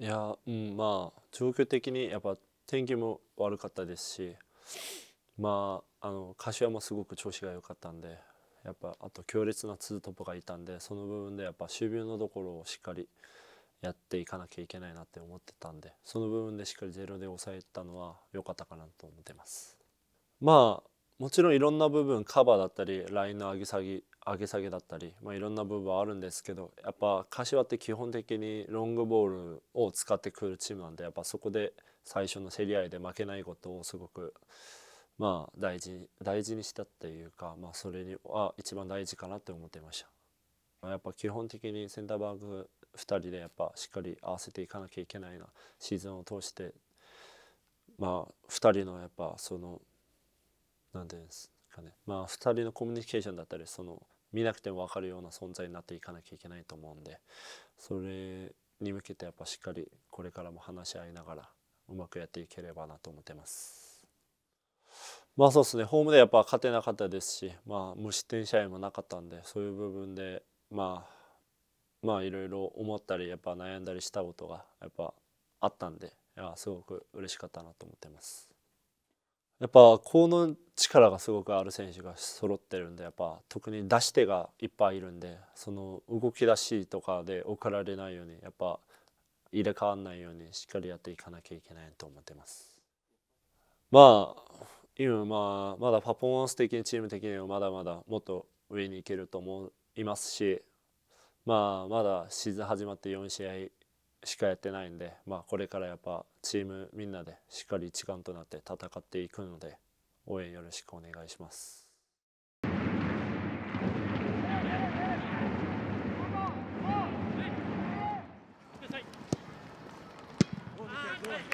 いや、うん、まあ状況的にやっぱ天気も悪かったですしまああの柏もすごく調子が良かったんでやっぱあと強烈なツートップがいたんでその部分でやっぱ守備のところをしっかりやっていかなきゃいけないなって思ってたんでその部分でしっかりゼロで抑えたのは良かったかなと思ってます。まあもちろんいろんな部分カバーだったりラインの上げ下げ上げ下げだったり、まあ、いろんな部分はあるんですけどやっぱ柏って基本的にロングボールを使ってくるチームなんでやっぱそこで最初の競り合いで負けないことをすごくまあ大事大事にしたっていうか、まあ、それには一番大事かなって思ってました。やっぱ基本的にセンターバック2人でやっぱしっかり合わせていかなきゃいけないなシーズンを通してまあ2人のやっぱそのなんですかねまあ2人のコミュニケーションだったりその見なくても分かるような存在になっていかなきゃいけないと思うんでそれに向けてやっぱしっかりこれからも話し合いながらうまくやっていければなと思ってます。まあそうですねホームでやっぱ勝てなかったですし、まあ、無失点試合もなかったんでそういう部分でまあまあいろいろ思ったりやっぱ悩んだりしたことがやっぱあったんでいやすごく嬉しかったなと思ってます。やっぱこの力がすごくある選手が揃ってるんでやっぱ特に出し手がいっぱいいるんでその動き出しとかで送られないようにやっぱ入れ替わらないようにしっかりやっていかなきゃいけないと思ってます。まあ今、まあ、まだパフォーマンス的にチーム的にはまだまだもっと上に行けると思いますし、まあ、まだシーズン始まって4試合しかやってないんで、まあ、これからやっぱチームみんなでしっかり一丸となって戦っていくので応援よろしくお願いします。o